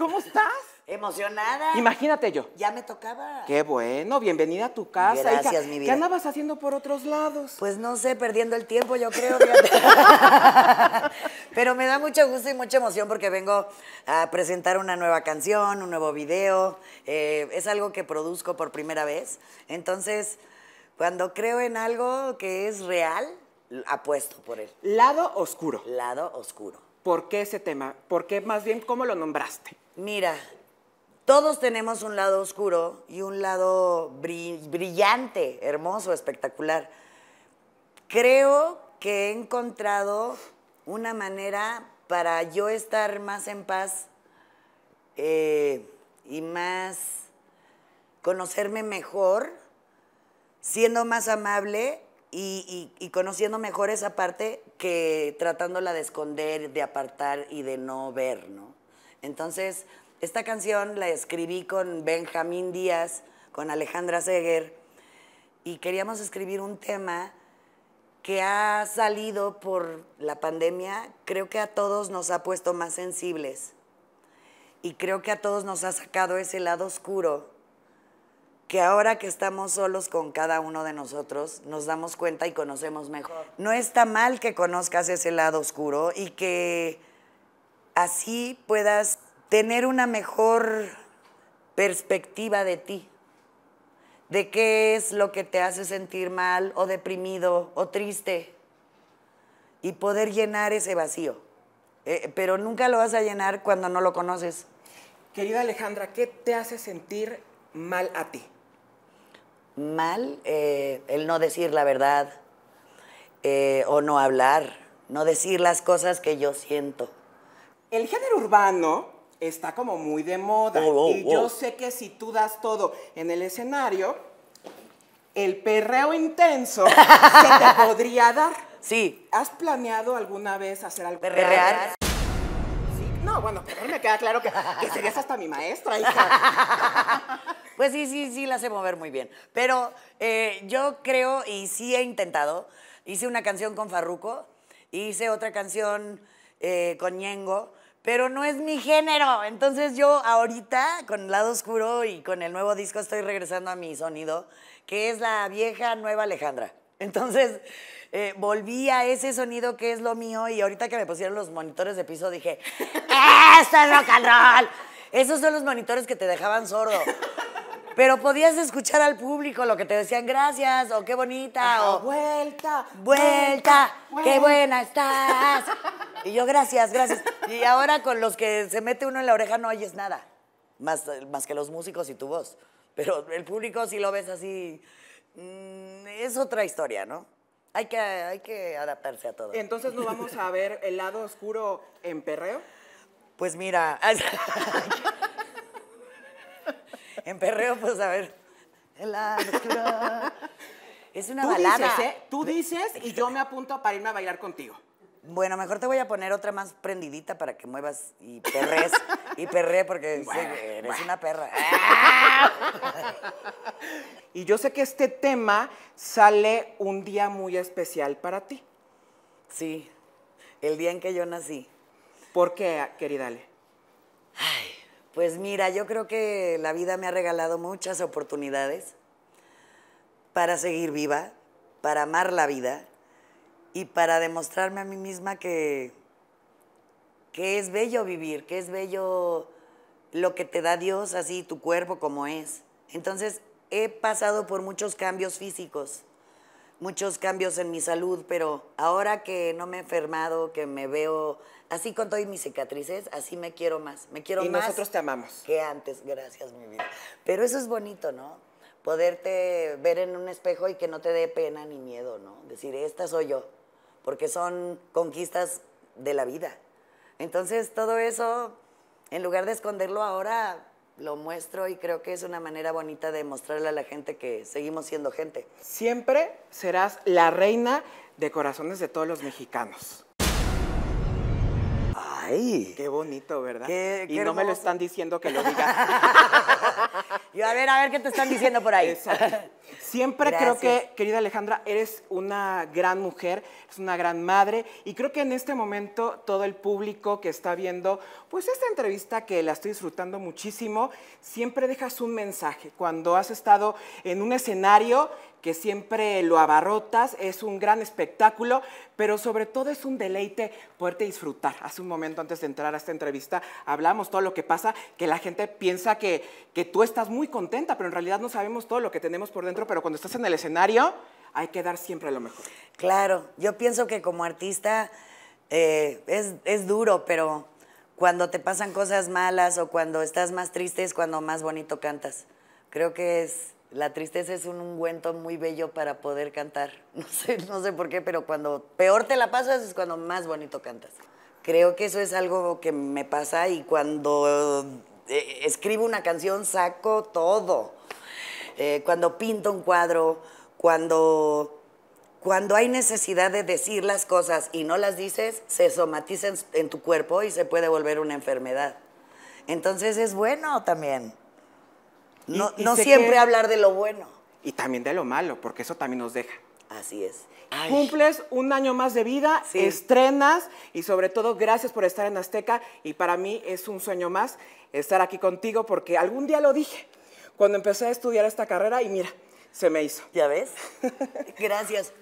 ¿Cómo estás? Emocionada. Imagínate yo. Ya me tocaba. Qué bueno, bienvenida a tu casa. Gracias, mi vida. ¿Qué andabas haciendo por otros lados? Pues no sé, perdiendo el tiempo, yo creo. Pero me da mucho gusto y mucha emoción porque vengo a presentar una nueva canción, un nuevo video. Eh, es algo que produzco por primera vez. Entonces, cuando creo en algo que es real, apuesto por él. Lado oscuro. Lado oscuro. ¿Por qué ese tema? ¿Por qué más bien cómo lo nombraste? Mira, todos tenemos un lado oscuro y un lado brillante, hermoso, espectacular. Creo que he encontrado una manera para yo estar más en paz eh, y más conocerme mejor, siendo más amable y, y, conociendo mejor esa parte que tratándola de esconder, de apartar y de no ver, ¿no? Entonces, esta canción la escribí con Benjamín Díaz, con Alejandra Seger, y queríamos escribir un tema que ha salido por la pandemia, creo que a todos nos ha puesto más sensibles y creo que a todos nos ha sacado ese lado oscuro que ahora que estamos solos con cada uno de nosotros, nos damos cuenta y conocemos mejor. No está mal que conozcas ese lado oscuro y que así puedas tener una mejor perspectiva de ti, de qué es lo que te hace sentir mal o deprimido o triste y poder llenar ese vacío. Eh, pero nunca lo vas a llenar cuando no lo conoces. Querida Alejandra, ¿qué te hace sentir mal a ti? Mal eh, el no decir la verdad eh, o no hablar, no decir las cosas que yo siento el género urbano está como muy de moda. Oh, y yo sé que si tú das todo en el escenario, el perreo intenso se te podría dar. Sí. ¿Has planeado alguna vez hacer algo? ¿Perrear? Sí. No, bueno, pero me queda claro que, serías hasta mi maestra, Pues sí, sí, sí, la sé mover muy bien. Pero eh, yo creo, y sí he intentado, hice una canción con Farruko, hice otra canción eh, con Ñengo, pero no es mi género. Entonces yo ahorita con El Lado Oscuro y con el nuevo disco estoy regresando a mi sonido, que es la vieja nueva Alejandra. Entonces eh, volví a ese sonido que es lo mío y ahorita que me pusieron los monitores de piso dije, ¡esto es rock and roll! Esos son los monitores que te dejaban sordo. Pero podías escuchar al público lo que te decían gracias o qué bonita o vuelta, vuelta, qué buena estás. Y yo, gracias, gracias. Y ahora con los que se mete uno en la oreja no oyes nada, más, que los músicos y tu voz. Pero el público si lo ves así, mm, es otra historia, ¿no? Hay que, hay que adaptarse a todo. Entonces no vamos a ver el lado oscuro en perreo. Pues mira, en perreo, pues a ver. El lado oscuro. Es una Tú balada. ¿eh? Tú dices y yo me apunto para irme a bailar contigo. Bueno, mejor te voy a poner otra más prendidita para que muevas y perres. y perré porque eres una perra. y yo sé que este tema sale un día muy especial para ti. Sí, el día en que yo nací. ¿Por qué, querida Ale? Ay, pues mira, yo creo que la vida me ha regalado muchas oportunidades para seguir viva, para amar la vida y para demostrarme a mí misma que, que es bello vivir, que es bello lo que te da Dios, así tu cuerpo como es. Entonces he pasado por muchos cambios físicos, muchos cambios en mi salud, pero ahora que no me he enfermado, que me veo así con todas mis cicatrices, así me quiero más, me quiero y más. Y nosotros te amamos. Que antes, gracias mi vida. Pero eso es bonito, ¿no? Poderte ver en un espejo y que no te dé pena ni miedo, ¿no? Decir, esta soy yo porque son conquistas de la vida. Entonces todo eso, en lugar de esconderlo ahora, lo muestro y creo que es una manera bonita de mostrarle a la gente que seguimos siendo gente. Siempre serás la reina de corazones de todos los mexicanos. ¡Ay! Qué bonito, ¿verdad? y no me lo están diciendo que lo diga. a ver, a ver qué te están diciendo por ahí. Siempre creo que, querida Alejandra, eres una gran mujer, es una gran madre y creo que en este momento todo el público que está viendo, pues esta entrevista que la estoy disfrutando muchísimo, siempre dejas un mensaje. Cuando has estado en un escenario, que siempre lo abarrotas, es un gran espectáculo, pero sobre todo es un deleite poderte disfrutar. Hace un momento antes de entrar a esta entrevista hablamos todo lo que pasa, que la gente piensa que, tú estás muy contenta, pero en realidad no sabemos todo lo que tenemos por dentro, pero cuando estás en el escenario hay que dar siempre lo mejor. Claro, yo pienso que como artista eh, es, es duro, pero cuando te pasan cosas malas o cuando estás más triste es cuando más bonito cantas. Creo que es la tristeza es un ungüento muy bello para poder cantar. No sé, no sé por qué, pero cuando peor te la pasas es cuando más bonito cantas. Creo que eso es algo que me pasa y cuando eh, escribo una canción saco todo. Eh, cuando pinto un cuadro, cuando, cuando hay necesidad de decir las cosas y no las dices, se somatizan en tu cuerpo y se puede volver una enfermedad. Entonces es bueno también. No, siempre hablar de lo bueno. Y también de lo malo, porque eso también nos deja. Así es. Cumples un año más de vida, estrenas y sobre todo gracias por estar en Azteca y para mí es un sueño más estar aquí contigo porque algún día lo dije cuando empecé a estudiar esta carrera y mira, se me hizo. ¿Ya ves? gracias.